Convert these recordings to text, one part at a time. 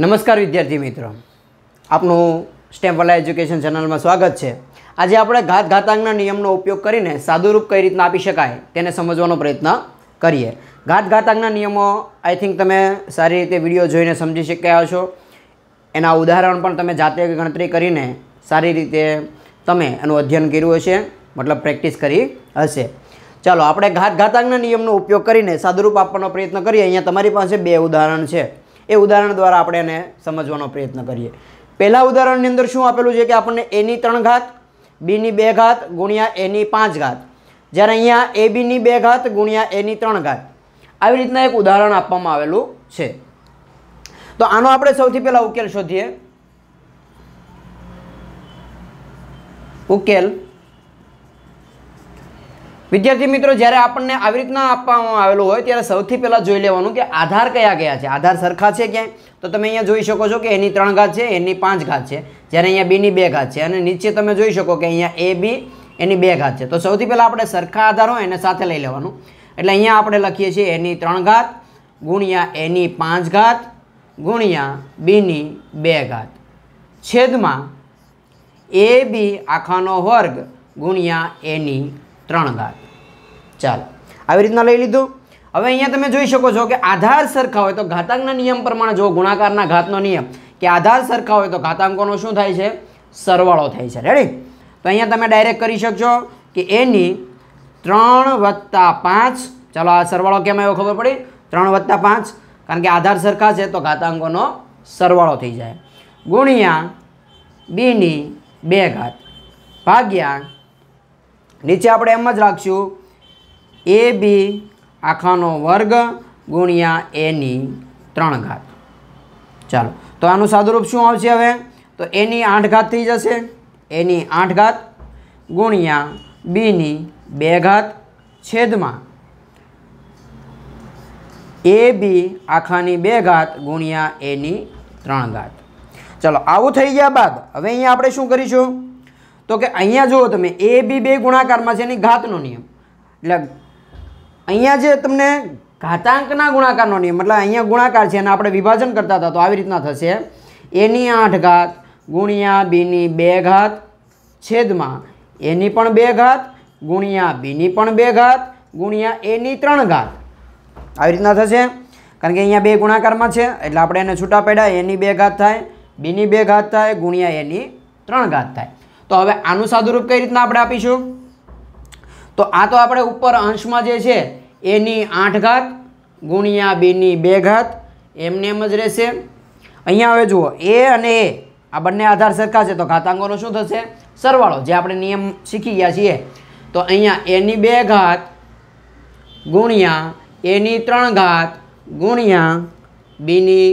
નમસ્કાર વિદ્યાર્થી મિત્રો આપનું સ્ટેમ્પલા એજ્યુકેશન ચેનલમાં સ્વાગત છે આજે આપણે ઘાત ઘાતાંકના નિયમનો ઉપયોગ કરીને સાદુરૂપ કઈ રીતના આપી શકાય તેને સમજવાનો પ્રયત્ન કરીએ ઘાત ઘાતાંકના નિયમો આઈ થિંક તમે સારી રીતે વિડીયો જોઈને સમજી શક્યા છો એના ઉદાહરણ પણ તમે જાતે ગણતરી કરીને સારી રીતે તમે એનું અધ્યયન કર્યું હશે મતલબ પ્રેક્ટિસ કરી હશે ચાલો આપણે ઘાત ઘાતાંકના નિયમનો ઉપયોગ કરીને સાદુરૂપ આપવાનો પ્રયત્ન કરીએ અહીંયા તમારી પાસે બે ઉદાહરણ છે એ ઉદાહરણ દ્વારા આપણે એને સમજવાનો પ્રયત્ન કરીએ પહેલાં ઉદાહરણની અંદર શું આપેલું છે કે આપણને એની ત્રણ ઘાત બીની બે ઘાત ગુણ્યા એની પાંચ ઘાત જ્યારે અહીંયા એ બીની બે ઘાત ગુણ્યા એની ત્રણ ઘાત આવી રીતના એક ઉદાહરણ આપવામાં આવેલું છે તો આનો આપણે સૌથી પહેલાં ઉકેલ શોધીએ ઉકેલ વિદ્યાર્થી મિત્રો જ્યારે આપણને આવી રીતના આપવામાં આવેલું હોય ત્યારે સૌથી પહેલાં જોઈ લેવાનું કે આધાર કયા કયા છે આધાર સરખા છે ક્યાંય તો તમે અહીંયા જોઈ શકો છો કે એની ત્રણ ઘાત છે એની પાંચ ઘાત છે જ્યારે અહીંયા બીની બે ઘાત છે અને નીચે તમે જોઈ શકો કે અહીંયા એ બી એની બે ઘાત છે તો સૌથી પહેલાં આપણે સરખા આધાર હોય એને સાથે લઈ લેવાનું એટલે અહીંયા આપણે લખીએ છીએ એની ત્રણ ઘાત ગુણ્યા એની પાંચ ઘાત ગુણ્યા બીની બે ઘાત છેદમાં એ બી આખાનો વર્ગ ગુણ્યા એની ત્રણ ઘાત ચાલો આવી રીતના લઈ લીધું હવે અહીંયા તમે જોઈ શકો છો કે આધાર સરખા હોય તો ઘાતાંકના નિયમ પ્રમાણે જો ગુણાકારના ઘાતનો નિયમ કે આધાર સરખા હોય તો ઘાતાંકોનો શું થાય છે સરવાળો થાય છે રેડી તો અહીંયા તમે ડાયરેક્ટ કરી શકશો કે એની ત્રણ વત્તા પાંચ ચાલો આ સરવાળો કેમ આવ્યો ખબર પડી ત્રણ વત્તા પાંચ કારણ કે આધાર સરખા છે તો ઘાતાંકોનો સરવાળો થઈ જાય ગુણ્યા બીની બે ઘાત ભાગ્યા નીચે આપણે એમ જ રાખશું એ બી આખાનો વર્ગ ગુણ્યા એની ત્રણ ઘાત ચાલો તો આનું સાદુરૂપ શું આવશે હવે તો એની આઠ ઘાત થઈ જશે એની આઠ ઘાત ગુણ્યા બીની બે ઘાત છેદમાં એ બી આખાની બે ઘાત ગુણ્યા એની ત્રણ ઘાત ચલો આવું થઈ ગયા બાદ હવે અહીંયા આપણે શું કરીશું તો કે અહીંયા જુઓ તમે એ બી બે ગુણાકારમાં છે એની ઘાતનો નિયમ એટલે અહીંયા જે તમને ઘાતાંકના ગુણાકારનો નિયમ મતલબ અહીંયા ગુણાકાર છે અને આપણે વિભાજન કરતા હતા તો આવી રીતના થશે એની આઠ ઘાત ગુણ્યા બીની બે ઘાત છેદમાં એની પણ બે ઘાત ગુણ્યા બીની પણ બે ઘાત ગુણ્યા એની ત્રણ ઘાત આવી રીતના થશે કારણ કે અહીંયા બે ગુણાકારમાં છે એટલે આપણે એને છૂટા પડ્યા એની બે ઘાત થાય બીની બે ઘાત થાય ગુણ્યા એની ત્રણ ઘાત થાય તો હવે આનું સાદુરૂપ કઈ રીતના આપણે આપીશું તો આ તો આપણે ઉપર અંશમાં જે છે એની આઠ ઘાત ગુણ્યા બીની બે ઘાત એમને એમ જ રહેશે અહીંયા હવે જુઓ એ અને એ આ બંને આધાર સરખા છે તો ઘાતાંકોનો શું થશે સરવાળો જે આપણે નિયમ શીખી ગયા છીએ તો અહીંયા એની બે ઘાત ગુણ્યા એની ત્રણ ઘાત ગુણ્યા બીની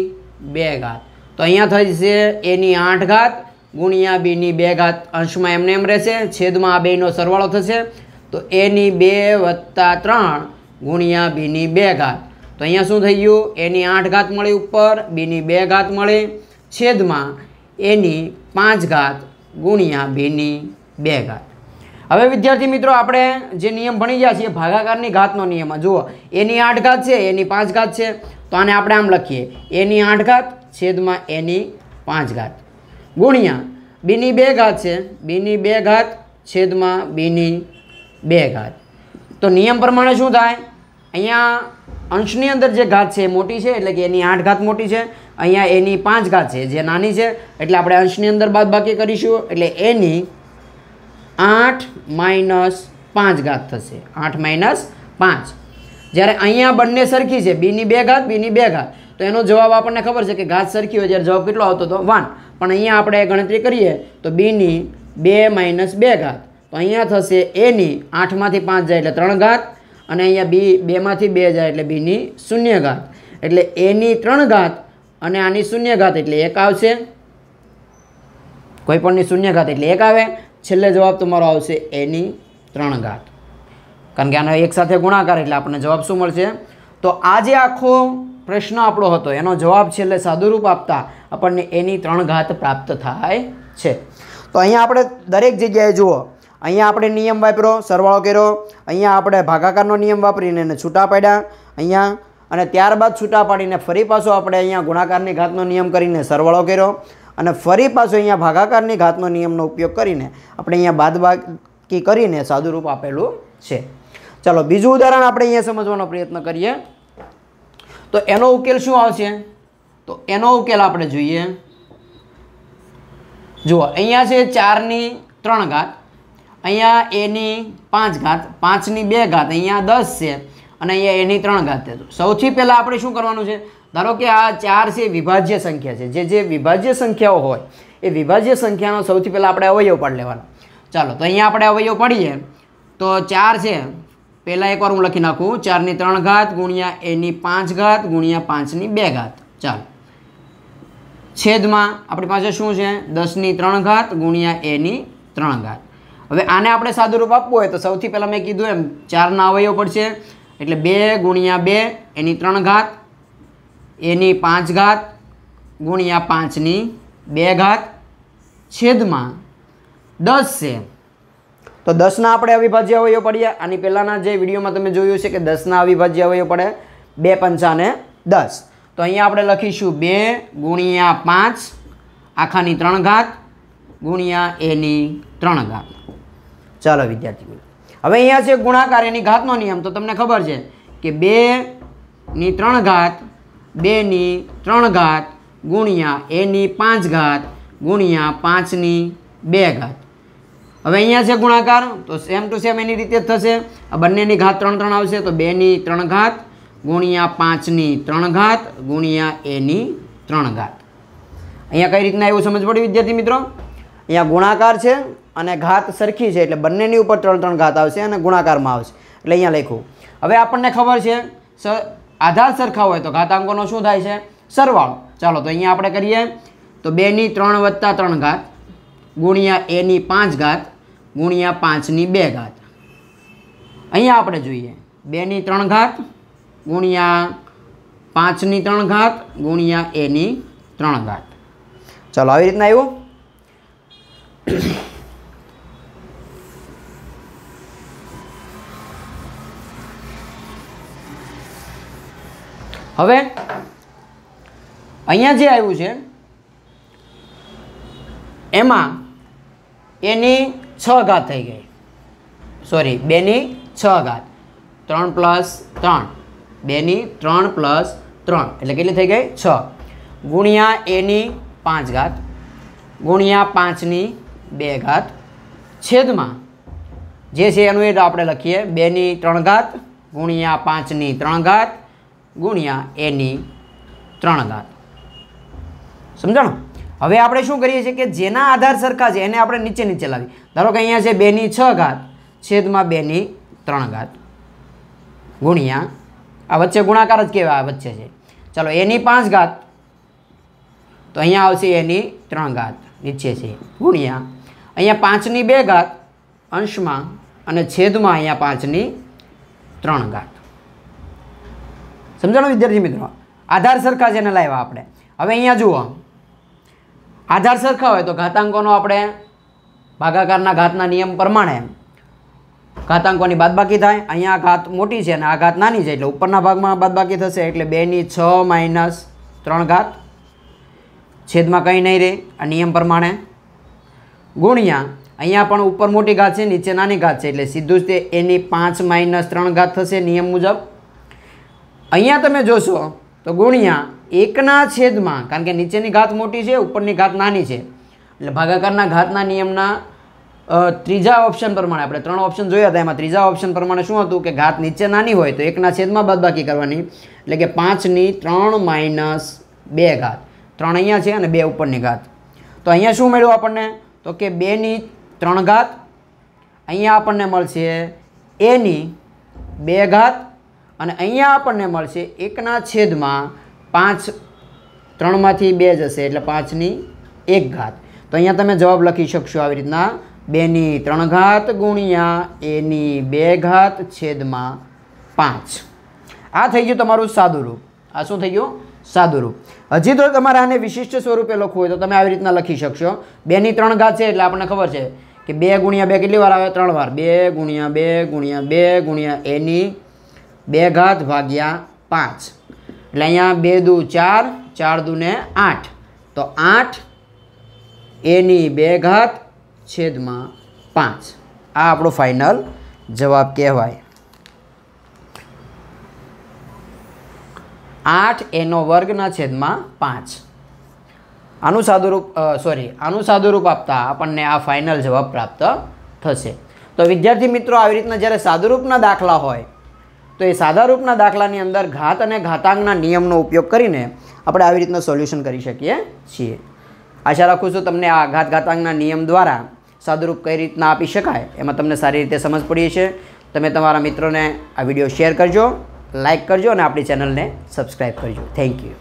બે ઘાત તો અહીંયા થઈ જશે એની આઠ ઘાત ગુણ્યા બીની બે ઘાત અંશમાં એમને એમ રહેશે છેદમાં આ બેનો સરવાળો થશે તો એની બે વત્તા ત્રણ ગુણ્યા બીની બે ઘાત તો અહીંયા શું થઈ ગયું એની આઠ ઘાત મળે ઉપર બીની બે ઘાત મળે છેદમાં એની પાંચ ઘાત ગુણ્યા બીની બે ઘાત હવે વિદ્યાર્થી મિત્રો આપણે જે નિયમ ભણી ગયા છીએ ભાગાકારની ઘાતનો નિયમ જુઓ એની આઠ ઘાત છે એની પાંચ ઘાત છે તો આને આપણે આમ લખીએ એની આઠ ઘાત છેદમાં એની પાંચ ઘાત ગુણ્યા બીની બે ઘાત છે બીની બે ઘાત છેદમાં બીની બે ઘાત તો નિયમ પ્રમાણે શું થાય અહીંયા અંશની અંદર જે ઘાત છે એ મોટી છે એટલે કે એની આઠ ઘાત મોટી છે અહીંયા એની પાંચ ઘાત છે જે નાની છે એટલે આપણે અંશની અંદર બાદ બાકી કરીશું એટલે એની આઠ માઇનસ પાંચ ઘાત થશે આઠ માઇનસ પાંચ જ્યારે અહીંયા બંને સરખી છે બીની બે ઘાત બીની બે ઘાત તો એનો જવાબ આપણને ખબર છે કે ઘાત સરખી હોય જ્યારે જવાબ કેટલો આવતો હતો વન પણ અહીંયા આપણે ગણતરી કરીએ તો બીની બે માઇનસ બે ઘાત તો અહીંયા થશે એની આઠમાંથી પાંચ જાય એટલે ત્રણ ઘાત અને અહીંયા બી બેમાંથી બે જાય એટલે બીની શૂન્ય ઘાત એટલે એની ત્રણ ઘાત અને આની શૂન્ય ઘાત એટલે એક આવશે કોઈપણની પણની શૂન્ય ઘાત એટલે એક આવે છેલ્લે જવાબ તમારો આવશે એની ત્રણ ઘાત કારણ કે આનો એક સાથે ગુણાકાર એટલે આપણને જવાબ શું મળશે તો આજે આખો પ્રશ્ન આપણો હતો એનો જવાબ છેલ્લે સાદુરૂપ આપતા આપણને એની ત્રણ ઘાત પ્રાપ્ત થાય છે તો અહીંયા આપણે દરેક જગ્યાએ જુઓ અહીંયા આપણે નિયમ વાપરો સરવાળો કર્યો અહીંયા આપણે ભાગાકારનો નિયમ વાપરીને એને છૂટા પાડ્યા અહીંયા અને ત્યારબાદ છૂટા પાડીને ફરી પાછો આપણે અહીંયા ગુણાકારની ઘાતનો નિયમ કરીને સરવાળો કર્યો અને ફરી પાછો અહીંયા ભાગાકારની ઘાતનો નિયમનો ઉપયોગ કરીને આપણે અહીંયા બાદબાકી કરીને સાદુરૂપ આપેલું છે ચાલો બીજું ઉદાહરણ આપણે અહીંયા સમજવાનો પ્રયત્ન કરીએ તો એનો ઉકેલ શું આવશે તો એનો ઉકેલ આપણે જોઈએ જુઓ અહીંયા છે ચારની ત્રણ ઘાત અહીંયા એની પાંચ ઘાત પાંચની બે ઘાત અહીંયા દસ છે અને અહીંયા એની ત્રણ ઘાત છે સૌથી પહેલાં આપણે શું કરવાનું છે ધારો કે આ ચાર છે વિભાજ્ય સંખ્યા છે જે જે વિભાજ્ય સંખ્યાઓ હોય એ વિભાજ્ય સંખ્યાનો સૌથી પહેલાં આપણે અવયવ પાડ લેવાનો ચાલો તો અહીંયા આપણે અવયવ પાડીએ તો ચાર છે પહેલાં એકવાર હું લખી નાખું ચારની ત્રણ ઘાત ગુણ્યા એની પાંચ ઘાત ગુણ્યા પાંચની બે ઘાત ચાલો છેદમાં આપણી પાસે શું છે દસની ત્રણ ઘાત ગુણ્યા એની ત્રણ ઘાત હવે આને આપણે સાદુરૂપ આપવું હોય તો સૌથી પહેલાં મેં કીધું એમ ચારના અવયવ પડશે એટલે બે ગુણ્યા બે એની ત્રણ ઘાત એની પાંચ ઘાત ગુણ્યા પાંચની બે ઘાત છેદમાં દસ છે તો દસના આપણે અવિભાજ્ય અવયવ પડ્યા આની પહેલાંના જે વિડીયોમાં તમે જોયું છે કે દસના અવિભાજ્ય અવયવ પડે બે પંચાને દસ તો અહીંયા આપણે લખીશું બે ગુણ્યા પાંચ આખાની ત્રણ ઘાત ગુણ્યા એની ત્રણ ઘાત ચાલો વિદ્યાર્થીઓ હવે અહીંયા છે ગુણાકાર એની ઘાતનો નિયમ તો તમને ખબર છે કે બે ની ત્રણ ઘાત બેની ત્રણ ઘાત ગુણ્યા એની પાંચ ઘાત ગુણ્યા પાંચની બે ઘાત હવે અહીંયા છે ગુણાકાર તો સેમ ટુ સેમ એની રીતે જ થશે આ બંનેની ઘાત ત્રણ ત્રણ આવશે તો બેની ત્રણ ઘાત ગુણ્યા પાંચની ત્રણ ઘાત ગુણ્યા એની ત્રણ ઘાત અહીંયા કઈ રીતના એવું સમજ પડ્યું વિદ્યાર્થી મિત્રો અહીંયા ગુણાકાર છે અને ઘાત સરખી છે એટલે બંનેની ઉપર ત્રણ ત્રણ ઘાત આવશે અને ગુણાકારમાં આવશે એટલે અહીંયા લખ્યું હવે આપણને ખબર છે આધાર સરખા હોય તો ઘાતાંકોનો શું થાય છે સરવાળો ચાલો તો અહીંયા આપણે કરીએ તો બેની ત્રણ વત્તા ત્રણ ઘાત ગુણ્યા એની પાંચ ઘાત ગુણ્યા પાંચની બે ઘાત અહીંયા આપણે જોઈએ બેની ત્રણ ઘાત ગુણ્યા પાંચની ત્રણ ઘાત ગુણ્યા એની ત્રણ ઘાત ચાલો આવી રીતના આવ્યું હવે અહીંયા જે આવ્યું છે એમાં એની છ ઘાત થઈ ગઈ સોરી બેની છ ઘાત ત્રણ પ્લસ ત્રણ બેની ત્રણ પ્લસ ત્રણ એટલે કેટલી થઈ ગઈ છ ગુણ્યા એની પાંચ ઘાત ગુણ્યા પાંચની બે ઘાત છેદમાં જે છે એનું એ આપણે લખીએ બેની ત્રણ ઘાત ગુણ્યા પાંચની ત્રણ ઘાત ગુણ્યા એની ત્રણ ઘાત સમજાણો હવે આપણે શું કરીએ છીએ કે જેના આધાર સરખા છે એને આપણે નીચે નીચે લાવી ધારો કે અહીંયા છે બેની છ ઘાત છેદમાં બેની ત્રણ ઘાત ગુણ્યા આ વચ્ચે ગુણાકાર જ કહેવાય આ વચ્ચે છે ચાલો એની પાંચ ઘાત તો અહીંયા આવશે એની ત્રણ ઘાત નીચે છે ગુણ્યા અહીંયા પાંચની બે ઘાત અંશમાં અને છેદમાં અહીંયા પાંચની ત્રણ ઘાત સમજાણો વિદ્યાર્થી મિત્રો આધાર સરખા છે જેને લાવ્યા આપણે હવે અહીંયા જુઓ આધાર સરખા હોય તો ઘાતાંકોનો આપણે ભાગાકારના ઘાતના નિયમ પ્રમાણે ઘાતાંકોની બાદબાકી થાય અહીંયા ઘાત મોટી છે અને આ ઘાત નાની છે એટલે ઉપરના ભાગમાં બાદબાકી થશે એટલે બેની છ માઇનસ ત્રણ ઘાત છેદમાં કંઈ નહીં રહે આ નિયમ પ્રમાણે ગુણ્યા અહીંયા પણ ઉપર મોટી ઘાત છે નીચે નાની ઘાત છે એટલે સીધું જ તે એની પાંચ માઇનસ ત્રણ ઘાત થશે નિયમ મુજબ અહીંયા તમે જોશો તો ગુણ્યા એકના છેદમાં કારણ કે નીચેની ઘાત મોટી છે ઉપરની ઘાત નાની છે એટલે ભાગાકારના ઘાતના નિયમના ત્રીજા ઓપ્શન પ્રમાણે આપણે ત્રણ ઓપ્શન જોયા હતા એમાં ત્રીજા ઓપ્શન પ્રમાણે શું હતું કે ઘાત નીચે નાની હોય તો એકના છેદમાં બાદબાકી કરવાની એટલે કે પાંચની ત્રણ માઇનસ બે ઘાત ત્રણ અહીંયા છે અને બે ઉપરની ઘાત તો અહીંયા શું મળ્યું આપણને તો કે બેની ત્રણ ઘાત અહીંયા આપણને મળશે એની બે ઘાત અને અહીંયા આપણને મળશે એકના છેદમાં પાંચ ત્રણમાંથી બે જશે એટલે પાંચની એક ઘાત તો અહીંયા તમે જવાબ લખી શકશો આવી રીતના બેની ત્રણ ઘાત ગુણ્યા એની બે ઘાત છેદમાં પાંચ આ થઈ ગયું તમારું સાદું આ શું થઈ ગયું સાદુરૂપ હજી તો તમારે આને વિશિષ્ટ સ્વરૂપે લખવું હોય તો તમે આવી રીતના લખી શકશો બેની ત્રણ ઘાત છે એટલે આપણને ખબર છે કે બે ગુણ્યા બે કેટલી વાર આવે ત્રણ વાર બે ગુણ્યા બે ગુણ્યા બે ગુણ્યા એની બે ઘાત ભાગ્યા પાંચ એટલે અહીંયા બે દુ ચાર ચાર દુને આઠ તો આઠ એની બે ઘાત છેદમાં પાંચ આ આપણો ફાઇનલ જવાબ કહેવાય આઠ એનો વર્ગના છેદમાં પાંચ આનું સાદુરૂપ સોરી આનું સાદુરૂપ આપતા આપણને આ ફાઇનલ જવાબ પ્રાપ્ત થશે તો વિદ્યાર્થી મિત્રો આવી રીતના જ્યારે સાદુરૂપના દાખલા હોય તો એ સાદા રૂપના દાખલાની અંદર ઘાત અને ઘાતાંકના નિયમનો ઉપયોગ કરીને આપણે આવી રીતનું સોલ્યુશન કરી શકીએ છીએ આશા રાખું છું તમને આ ઘાત ઘાતાંકના નિયમ દ્વારા સાદુરૂપ કઈ રીતના આપી શકાય એમાં તમને સારી રીતે સમજ પડી છે તમે તમારા મિત્રોને આ વિડીયો શેર કરજો લાઇક કરજો અને આપણી ચેનલને સબસ્ક્રાઈબ કરજો થેન્ક યુ